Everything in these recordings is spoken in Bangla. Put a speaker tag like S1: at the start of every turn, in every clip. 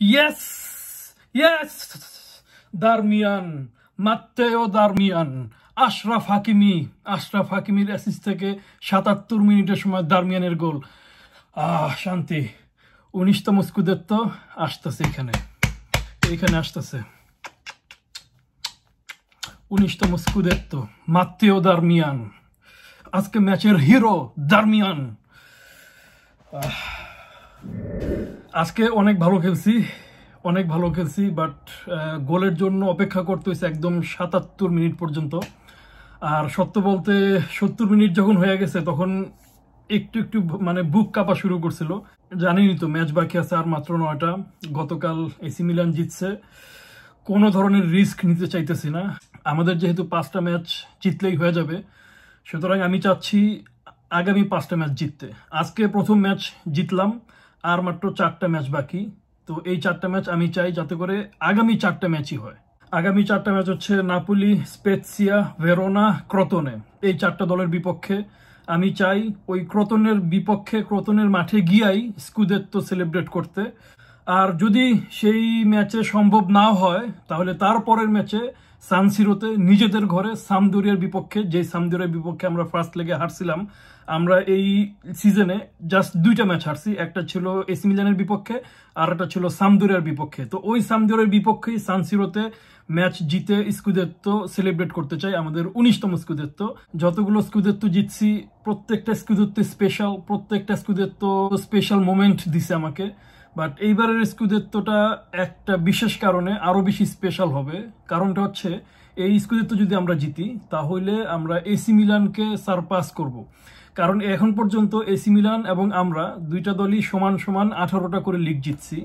S1: Yes, yes, Darmian, Matteo Darmian, Ashraf হাকিমি Ashraf হাকিমির অ্যাসিস থেকে সাতাত্তর মিনিটের সময় দারমিয়ানের গোল আহ শান্তি উনিশতম স্কুদের তো আসতেছে এখানে এখানে আসতেছে উনিশতম স্কুদের তো মাত্তেও দারমিয়ান আজকে ম্যাচের হিরো দারমিয়ান আহ আজকে অনেক ভালো খেলছি অনেক ভালো খেলছি বাট গোলের জন্য অপেক্ষা করতে হয়েছে একদম সাতাত্তর মিনিট পর্যন্ত আর সত্য বলতে সত্তর মিনিট যখন হয়ে গেছে তখন একটু একটু মানে বুক কাঁপা শুরু করছিল জানিনি তো ম্যাচ বাকি আছে আর মাত্র নয়টা গতকাল এসি মিলান জিতছে কোনো ধরনের রিস্ক নিতে চাইতেছি না আমাদের যেহেতু পাঁচটা ম্যাচ জিতলেই হয়ে যাবে সুতরাং আমি চাচ্ছি আগামী পাঁচটা ম্যাচ জিততে আজকে প্রথম ম্যাচ জিতলাম আর মাত্র চারটা ম্যাচ বাকি তো এই চারটা ম্যাচ আমি চাই যাতে করে আগামী চারটা ম্যাচই হয় আগামী চারটা ম্যাচ হচ্ছে নাপুলি স্পেসিয়া ভেরোনা ক্রতনে এই চারটা দলের বিপক্ষে আমি চাই ওই ক্রতনের বিপক্ষে ক্রতনের মাঠে গিয়াই স্কুদের তো সেলিব্রেট করতে আর যদি সেই ম্যাচে সম্ভব না হয় তাহলে তারপরের ম্যাচে সানসিরোতে নিজেদের ঘরে সামদুরিয়ার বিপক্ষে যে সামদুরিয়ার বিপক্ষে আমরা ফার্স্ট লেগে হারছিলাম আমরা এই সিজনে জাস্ট দুইটা ম্যাচ হারছি একটা ছিল এসি মিলানের বিপক্ষে আর একটা ছিল সামদুরিয়ার বিপক্ষে তো ওই সামদুরিয়ার বিপক্ষেই সানসিরোতে ম্যাচ জিতে স্কুদেত্ব সেলিব্রেট করতে চাই আমাদের উনিশতম স্কুদেত্ব যতগুলো স্কুদেত্ব জিতছি প্রত্যেকটা স্কুদেত্ব স্পেশাল প্রত্যেকটা স্কুদেত্ব স্পেশাল মোমেন্ট দিছে আমাকে বাট এইবারের স্কুদেত্তটা একটা বিশেষ কারণে আরও বেশি স্পেশাল হবে কারণটা হচ্ছে এই স্কুদেত্ত যদি আমরা জিতি তাহলে আমরা এসি মিলানকে সারপাস করব। কারণ এখন পর্যন্ত এসি মিলান এবং আমরা দুইটা দলই সমান সমান আঠারোটা করে লিগ জিতছি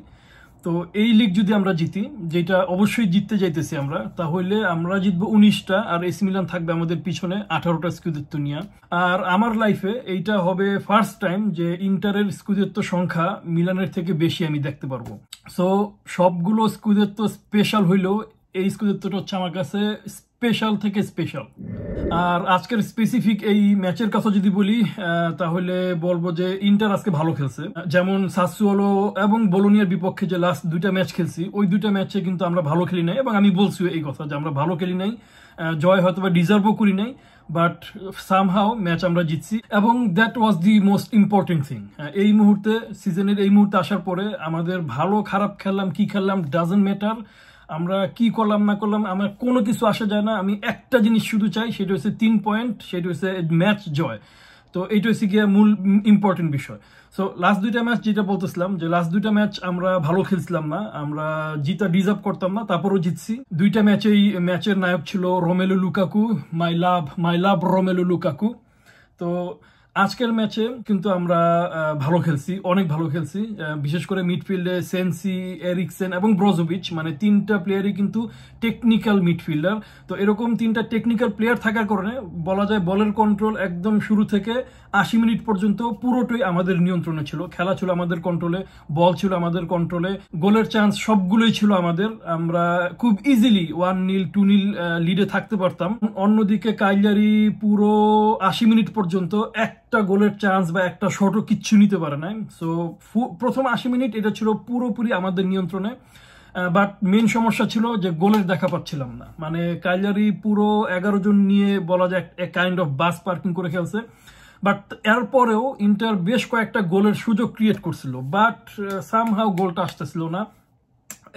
S1: তো এই লিগ যদি আমরা জিতি যেটা অবশ্যই জিততে যাইতেছি আমরা তাহলে আমরা জিতবো উনিশটা আর এসি মিলান থাকবে আমাদের পিছনে আঠারোটা স্কুদিত্ব নিয়ে আর আমার লাইফে এইটা হবে ফার্স্ট টাইম যে ইন্টারের স্কুদিত্ব সংখ্যা মিলানের থেকে বেশি আমি দেখতে পারবো সো সবগুলো স্কুদিত্ব স্পেশাল হইলেও এই স্কুলটা হচ্ছে আমার কাছে স্পেশাল থেকে স্পেশাল আর আজকের স্পেসিফিক এই ম্যাচের কথা যদি বলি তাহলে বলবো যে ইন্টার আজকে ভালো খেলছে যেমন সাসুয়ালো এবং বলোনিয়ার বিপক্ষে যে লাস্ট দুইটা ম্যাচ খেলছি ওই দুইটা ম্যাচে কিন্তু আমরা ভালো খেলি নাই এবং আমি বলছি এই কথা যে আমরা ভালো খেলি নাই জয় হয়তো বা ডিজার্ভও করি নাই বাট সামহাও ম্যাচ আমরা জিতছি এবং that was the most important thing এই মুহূর্তে সিজনের এই মুহূর্তে আসার পরে আমাদের ভালো খারাপ খেললাম কি খেললাম ডাজেন্ট ম্যাটার আমরা কি করলাম না করলাম আমার কোনো কিছু আসা যায় না আমি একটা জিনিস শুধু চাই সেটা হচ্ছে তিন পয়েন্ট সেটা হচ্ছে ম্যাচ জয় তো এইটা হচ্ছে গিয়ে মূল ইম্পর্টেন্ট বিষয় সো লাস্ট দুইটা ম্যাচ যেটা বলতেছিলাম যে লাস্ট দুইটা ম্যাচ আমরা ভালো খেলছিলাম না আমরা জিতা ডিজার্ভ করতাম না তারপরও জিতছি দুইটা ম্যাচেই ম্যাচের নায়ক ছিল Romelu Lukaku my love my love Romelu Lukaku তো আজকের ম্যাচে কিন্তু আমরা ভালো খেলছি অনেক ভালো খেলছি বিশেষ করে মিডফিল্ডে সেন্সি এরিকসেন এবং ব্রজোভিচ মানে তিনটা প্লেয়ারই কিন্তু টেকনিক্যাল মিডফিল্ডার তো এরকম তিনটা টেকনিক্যাল প্লেয়ার থাকার কারণে বলা যায় বলের কন্ট্রোল একদম শুরু থেকে আশি মিনিট পর্যন্ত পুরোটাই আমাদের নিয়ন্ত্রণে ছিল খেলা ছিল আমাদের কন্ট্রোলে বল ছিল আমাদের কন্ট্রোলে গোলের চান্স সবগুলোই ছিল আমাদের আমরা খুব easily one nil two nil লিডে থাকতে পারতাম অন্যদিকে কাইলারি পুরো আশি মিনিট পর্যন্ত একটা গোলের চান্স বা একটা শটও কিচ্ছু নিতে পারে নাই সো প্রথম আশি মিনিট এটা ছিল পুরোপুরি আমাদের নিয়ন্ত্রণে বাট মেন সমস্যা ছিল যে গোলের দেখা পাচ্ছিলাম না মানে কাইলারি পুরো এগারো জন নিয়ে বলা যায় কাইন্ড অফ বাস পার্কিং করে খেলছে বাট এরপরেও ইন্টার বেশ কয়েকটা গোলের সুযোগ ক্রিয়েট করছিল বাট সামহাও uh, গোলটা আসতেছিল না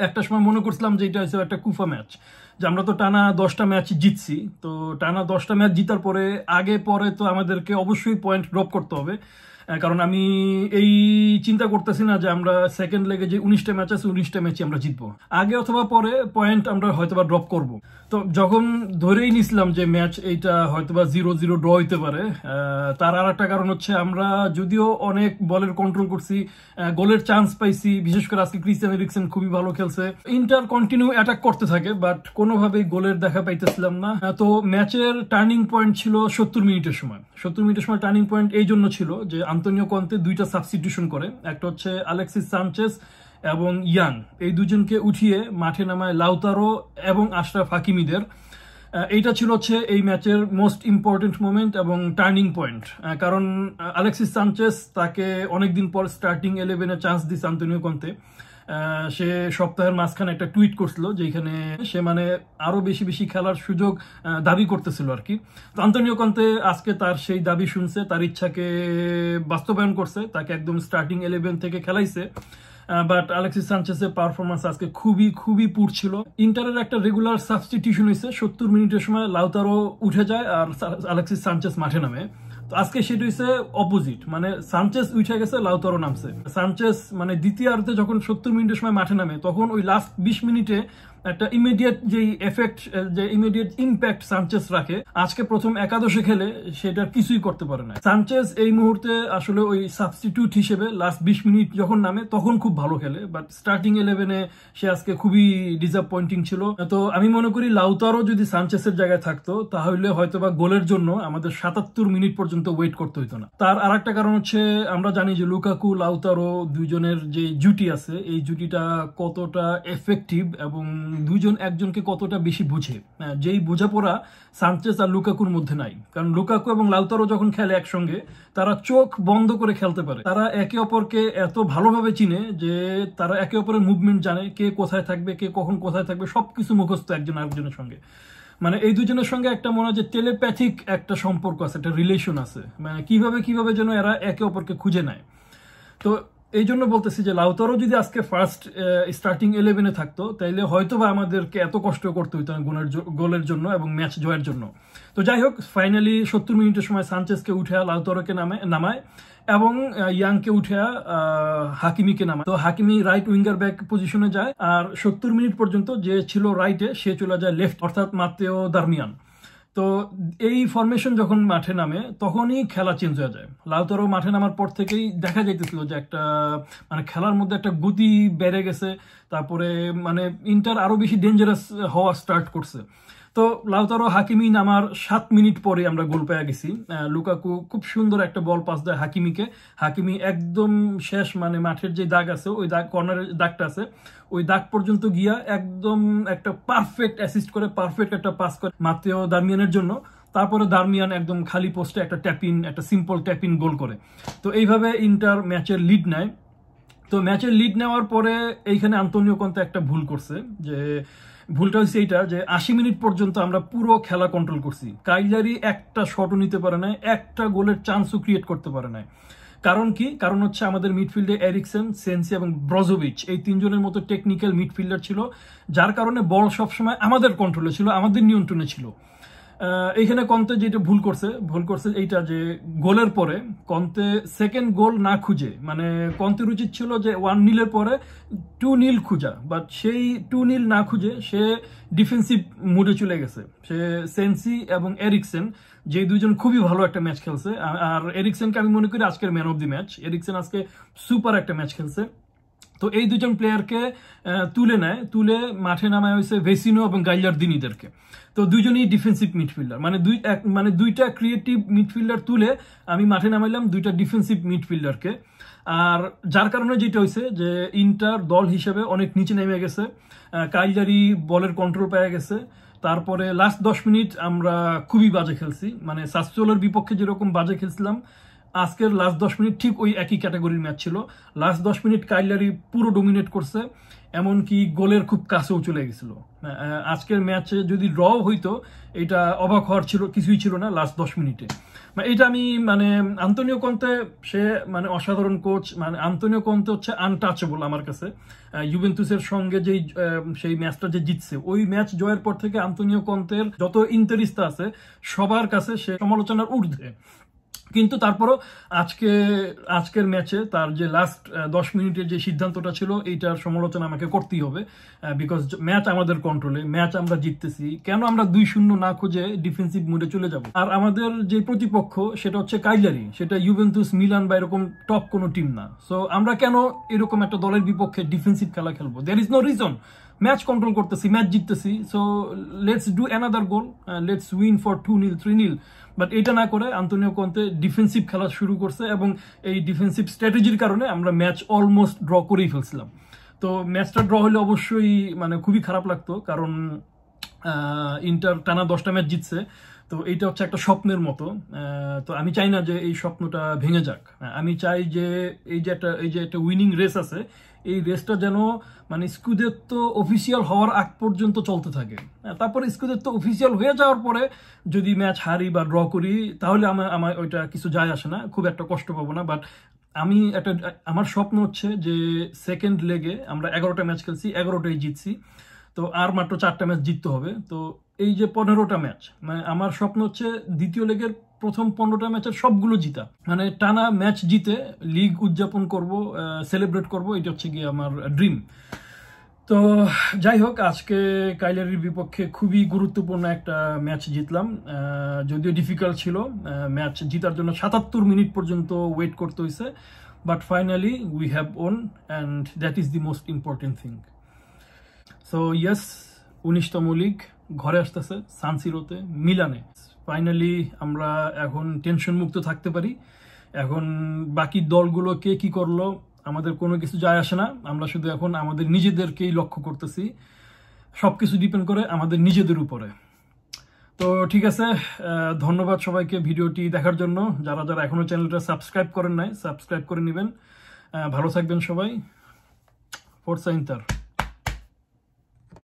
S1: একটা সময় মনে করছিলাম যে এটা একটা কুফা ম্যাচ যে আমরা তো টানা দশটা ম্যাচ জিতছি তো টানা দশটা ম্যাচ জিতার পরে আগে পরে তো আমাদেরকে অবশ্যই পয়েন্ট ড্রপ করতে হবে কারণ আমি এই চিন্তা করতেছি না যে আমরা সেকেন্ড লেগে যে উনিশটা ম্যাচ আছে উনিশটা ম্যাচে আমরা জিতবো আগে অথবা পরে পয়েন্ট আমরা হয়তোবা ড্রপ করব তো যখন ধরেই নিছিলাম যে ম্যাচ এইটা হয়তোবা জিরো জিরো ড্র হইতে পারে তার আর একটা কারণ হচ্ছে আমরা যদিও অনেক বলের কন্ট্রোল করছি গোলের চান্স পাইছি বিশেষ করে আজকে ক্রিস্টিয়ান এরিকসেন খুবই ভালো খেলছে ইন্টার কন্টিনিউ অ্যাটাক করতে থাকে বাট কোনোভাবেই গোলের দেখা পাইতেছিলাম না তো ম্যাচের টার্নিং পয়েন্ট ছিল সত্তর মিনিটের সময় সত্তর মিনিটের সময় টার্নিং পয়েন্ট এই জন্য ছিল যে আন্তনীয় কন্তে দুইটা সাবস্টিটিউশন করে একটা হচ্ছে আলেক্সিস সানচেস এবং ইয়াং এই দুজনকে উঠিয়ে মাঠে নামায় লাউতারো এবং আশরাফ হাকিমিদের এইটা ছিল হচ্ছে এই ম্যাচের মোস্ট ইম্পর্টেন্ট মোমেন্ট এবং টার্নিং পয়েন্ট কারণ আলেক্সিস সানচেস তাকে অনেকদিন পর স্টার্টিং ইলেভেনে চান্স দিস আন্তনীয় কন্তে সে সপ্তাহের মাঝখানে একটা টুইট করছিল যেখানে সে মানে আরো বেশি বেশি খেলার সুযোগ দাবি করতেছিল আর কি আন্তনীয় কন্তে আজকে তার সেই দাবি শুনছে তার ইচ্ছাকে বাস্তবায়ন করছে তাকে একদম স্টার্টিং ইলেভেন থেকে খেলাইছে বাট আলেক্সিস সানচেসের পারফরমেন্স আজকে খুবই খুবই পুর ছিল ইন্টারের একটা রেগুলার সাবস্টিটিউশন হয়েছে সত্তর মিনিটের সময় লাউতারও উঠে যায় আর আলেক্সিস সানচেস মাঠে নামে আজকে সেটা হচ্ছে অপোজিট মানে সানচেস উঠে গেছে লাউতারো নামছে সানচেস মানে দ্বিতীয়ার্ধে যখন সত্তর মিনিটের সময় মাঠে নামে তখন ওই লাস্ট বিশ মিনিটে একটা ইমিডিয়েট যে এফেক্ট যে ইমিডিয়েট ইম্প্যাক্ট সানচেস রাখে আজকে প্রথম একাদশে খেলে সেটা কিছুই করতে পারে না সানচেস এই মুহূর্তে আসলে ওই সাবস্টিটিউট হিসেবে লাস্ট বিশ মিনিট যখন নামে তখন খুব ভালো খেলে বাট স্টার্টিং ইলেভেনে সে আজকে খুবই ডিসঅ্যাপয়েন্টিং ছিল তো আমি মনে করি লাউতারও যদি সানচেসের জায়গায় থাকতো তাহলে হয়তো বা গোলের জন্য আমাদের সাতাত্তর মিনিট পর্যন্ত ওয়েট করতে হইতো না তার আর একটা কারণ হচ্ছে আমরা জানি যে লুকাকু লাউতারো দুজনের যে জুটি আছে এই জুটিটা কতটা এফেক্টিভ এবং দুইজন একজনকে কতটা বেশি বুঝে যেই বোঝাপড়া সানচেস আর লুকাকুর মধ্যে নাই কারণ লুকাকু এবং লালতারও যখন খেলে একসঙ্গে তারা চোখ বন্ধ করে খেলতে পারে তারা একে অপরকে এত ভালোভাবে চিনে যে তারা একে অপরের মুভমেন্ট জানে কে কোথায় থাকবে কে কখন কোথায় থাকবে সবকিছু মুখস্থ একজন আরেকজনের সঙ্গে মানে এই দুজনের সঙ্গে একটা মনে হয় যে টেলিপ্যাথিক একটা সম্পর্ক আছে একটা রিলেশন আছে মানে কিভাবে কিভাবে যেন এরা একে অপরকে খুঁজে নেয় তো এই জন্য বলতেছি যে লাউতারও যদি আজকে ফার্স্ট স্টার্টিং ইলেভেনে থাকতো তাইলে হয়তো বা আমাদেরকে এত কষ্ট করতে হইতো না গোলের গোলের জন্য এবং ম্যাচ জয়ের জন্য তো যাই হোক ফাইনালি সত্তর মিনিটের সময় সানচেসকে উঠে লাউতারোকে নামে নামায় এবং ইয়াংকে উঠে হাকিমিকে নামায় তো হাকিমি রাইট উইঙ্গার ব্যাক পজিশনে যায় আর সত্তর মিনিট পর্যন্ত যে ছিল রাইটে সে চলে যায় লেফট অর্থাৎ মাতেও দারমিয়ান তো এই ফরমেশন যখন মাঠে নামে তখনই খেলা চেঞ্জ হয়ে যায় লাউতারও মাঠে নামার পর থেকেই দেখা যাইতেছিল যে একটা মানে খেলার মধ্যে একটা গতি বেড়ে গেছে তারপরে মানে ইন্টার আরও বেশি ডেঞ্জারাস হওয়া স্টার্ট করছে তো লাউতারো হাকিমি নামার সাত মিনিট পরে আমরা গোল পেয়ে গেছি লুকাকু খুব সুন্দর একটা বল পাস দেয় হাকিমিকে হাকিমি একদম শেষ মানে মাঠের যে দাগ আছে ওই দাগ কর্নারের দাগটা আছে ওই দাগ পর্যন্ত গিয়া একদম একটা পারফেক্ট অ্যাসিস্ট করে পারফেক্ট একটা পাস করে মাতেও দার্মিয়ানের জন্য তারপরে দারমিয়ান একদম খালি পোস্টে একটা ট্যাপিন একটা সিম্পল ট্যাপিন গোল করে তো এইভাবে ইন্টার ম্যাচের লিড নেয় তো ম্যাচের লিড নেওয়ার পরে এইখানে আন্তনীয় কন্ত একটা ভুল করছে যে ভুলটা হচ্ছে এইটা যে আশি মিনিট পর্যন্ত আমরা পুরো খেলা কন্ট্রোল করছি কাইলারি একটা শটও নিতে পারে না একটা গোলের চান্সও ক্রিয়েট করতে পারে না কারণ কি কারণ হচ্ছে আমাদের মিডফিল্ডে এরিকসেন সেন্সি এবং ব্রজোভিচ এই তিনজনের মতো টেকনিক্যাল মিডফিল্ডার ছিল যার কারণে বল সবসময় আমাদের কন্ট্রোলে ছিল আমাদের নিয়ন্ত্রণে ছিল এইখানে কন্তে যেটা ভুল করছে ভুল করছে এইটা যে গোলের পরে কন্তে সেকেন্ড গোল না খুঁজে মানে কন্তের উচিত ছিল যে ওয়ান নীলের পরে টু নীল খুঁজা বাট সেই টু নীল না খুঁজে সে ডিফেন্সিভ মুডে চলে গেছে সে সেন্সি এবং এরিকসেন যে দুজন খুবই ভালো একটা ম্যাচ খেলছে আর এরিকসেনকে আমি মনে করি আজকের man of the match Eriksen আজকে সুপার একটা ম্যাচ খেলছে তো এই দুজন প্লেয়ারকে তুলে নেয় তুলে মাঠে নামায় হয়েছে ভেসিনো এবং গাইলার দিনিদেরকে তো দুজনই ডিফেন্সিভ মিডফিল্ডার মানে দুই এক মানে দুইটা ক্রিয়েটিভ মিডফিল্ডার তুলে আমি মাঠে নামাইলাম দুইটা ডিফেন্সিভ মিডফিল্ডারকে আর যার কারণে যেটা হয়েছে যে ইন্টার দল হিসেবে অনেক নিচে নেমে গেছে কাইজারি বলের কন্ট্রোল পেয়ে গেছে তারপরে লাস্ট দশ মিনিট আমরা খুবই বাজে খেলছি মানে সাসচোলের বিপক্ষে যেরকম বাজে খেলছিলাম আজকের লাস্ট দশ মিনিট ঠিক ওই একই ক্যাটাগরির ম্যাচ ছিল লাস্ট দশ মিনিট কাইলারি পুরো ডোমিনেট করছে এমনকি গোলের খুব কাছেও চলে গেছিল আজকের ম্যাচে যদি ড্র হইতো এটা অবাক হওয়ার ছিল কিছুই ছিল না লাস্ট দশ মিনিটে এটা আমি মানে আন্তনীয় কন্তে সে মানে অসাধারণ কোচ মানে আন্তনীয় কন্তে হচ্ছে আনটাচেবল আমার কাছে ইউভেন্তুসের সঙ্গে যেই সেই ম্যাচটা যে জিতছে ওই ম্যাচ জয়ের পর থেকে আন্তনীয় কন্তের যত ইন্টারিস্তা আছে সবার কাছে সে সমালোচনার ঊর্ধ্বে কিন্তু তারপরও আজকে আজকের ম্যাচে তার যে লাস্ট দশ মিনিটের যে সিদ্ধান্তটা ছিল এইটার সমালোচনা আমাকে করতেই হবে বিকজ ম্যাচ আমাদের কন্ট্রোলে ম্যাচ আমরা জিততেছি কেন আমরা দুই শূন্য না খুঁজে ডিফেন্সিভ মুডে চলে যাব আর আমাদের যে প্রতিপক্ষ সেটা হচ্ছে কাইজারি সেটা ইউভেন্তুস মিলান বা এরকম টপ কোনো টিম না সো আমরা কেন এরকম একটা দলের বিপক্ষে ডিফেন্সিভ খেলা খেলবো there is no reason match control করতেছি ম্যাচ জিততেছি so let's do another goal let's win for two nil three nil but এটা না করে আন্তনীয় কন্তে ডিফেন্সিভ খেলা শুরু করছে এবং এই ডিফেন্সিভ স্ট্র্যাটেজির কারণে আমরা ম্যাচ অলমোস্ট ড্র করেই ফেলছিলাম তো ম্যাচটা ড্র হলে অবশ্যই মানে খুবই খারাপ লাগতো কারণ ইন্টার টানা দশটা ম্যাচ জিতছে তো এইটা হচ্ছে একটা স্বপ্নের মতো তো আমি চাই না যে এই স্বপ্নটা ভেঙে যাক আমি চাই যে এই যে একটা এই যে একটা উইনিং রেস আছে এই রেসটা যেন মানে স্কুদেত্ব অফিসিয়াল হওয়ার আগ পর্যন্ত চলতে থাকে তারপরে স্কুদেত্ব অফিসিয়াল হয়ে যাওয়ার পরে যদি ম্যাচ হারি বা ড্র করি তাহলে আমার আমার ওইটা কিছু যায় আসে না খুব একটা কষ্ট পাবো না বাট আমি একটা আমার স্বপ্ন হচ্ছে যে সেকেন্ড লেগে আমরা এগারোটা ম্যাচ খেলছি এগারোটাই জিতছি তো আর মাত্র চারটা ম্যাচ জিততে হবে তো এই যে পনেরোটা ম্যাচ মানে আমার স্বপ্ন হচ্ছে দ্বিতীয় লেগের প্রথম পনেরোটা ম্যাচের সবগুলো জিতা মানে টানা ম্যাচ জিতে লিগ উদযাপন করব সেলিব্রেট করব এটা হচ্ছে গিয়ে আমার ড্রিম তো যাই হোক আজকে কাইলারির বিপক্ষে খুবই গুরুত্বপূর্ণ একটা ম্যাচ জিতলাম যদিও ডিফিকাল্ট ছিল ম্যাচ জিতার জন্য সাতাত্তর মিনিট পর্যন্ত ওয়েট করতে হয়েছে but finally we have won and that is the most important thing so yes উনিশতম লিগ ঘরে আসতেছে সানসিরোতে মিলানে ফাইনালি আমরা এখন টেনশন মুক্ত থাকতে পারি এখন বাকি দলগুলো কে কি করলো আমাদের কোনো কিছু যায় আসে না আমরা শুধু এখন আমাদের নিজেদেরকেই লক্ষ্য করতেছি সব কিছু ডিপেন্ড করে আমাদের নিজেদের উপরে তো ঠিক আছে ধন্যবাদ সবাইকে ভিডিওটি দেখার জন্য যারা যারা এখনও চ্যানেলটা সাবস্ক্রাইব করেন নাই সাবস্ক্রাইব করে নেবেন ভালো থাকবেন সবাই ফোর্থ সাইন্টার